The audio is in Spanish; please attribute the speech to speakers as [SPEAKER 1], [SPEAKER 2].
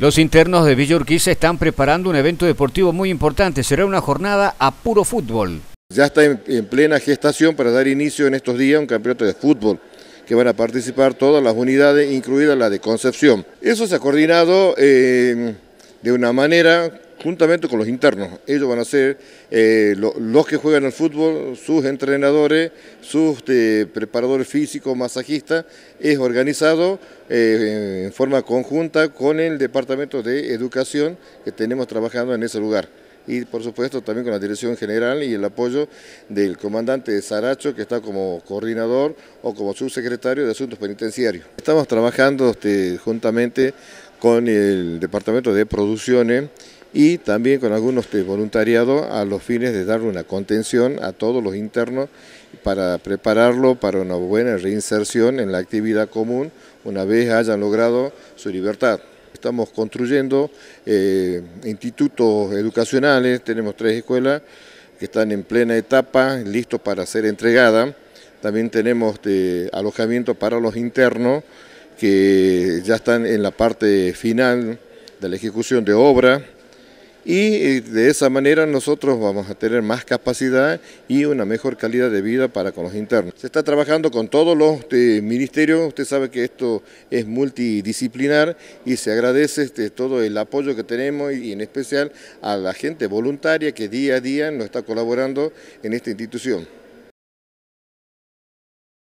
[SPEAKER 1] Los internos de Villa están preparando un evento deportivo muy importante. Será una jornada a puro fútbol. Ya está en, plena gestación para dar inicio en estos días un campeonato de fútbol que van a participar todas las unidades, incluida la de Concepción. Eso se ha coordinado... Eh, de una manera juntamente con los internos. Ellos van a ser eh, los que juegan al fútbol, sus entrenadores, sus eh, preparadores físicos, masajistas, es organizado eh, en forma conjunta con el Departamento de Educación que tenemos trabajando en ese lugar. Y por supuesto también con la Dirección General y el apoyo del comandante Saracho, que está como coordinador o como subsecretario de Asuntos Penitenciarios. Estamos trabajando este, juntamente con el Departamento de Producciones y también con algunos de voluntariado a los fines de dar una contención a todos los internos para prepararlo para una buena reinserción en la actividad común una vez hayan logrado su libertad. Estamos construyendo eh, institutos educacionales, tenemos tres escuelas que están en plena etapa, listos para ser entregadas. También tenemos eh, alojamiento para los internos que ya están en la parte final de la ejecución de obra y eh, de esa manera nosotros vamos a tener más capacidad y una mejor calidad de vida para con los internos. Se está trabajando con todos los eh, ministerios, usted sabe que esto es multidisciplinar y se agradece este, todo el apoyo que tenemos y en especial a la gente voluntaria que día a día nos está colaborando en esta institución.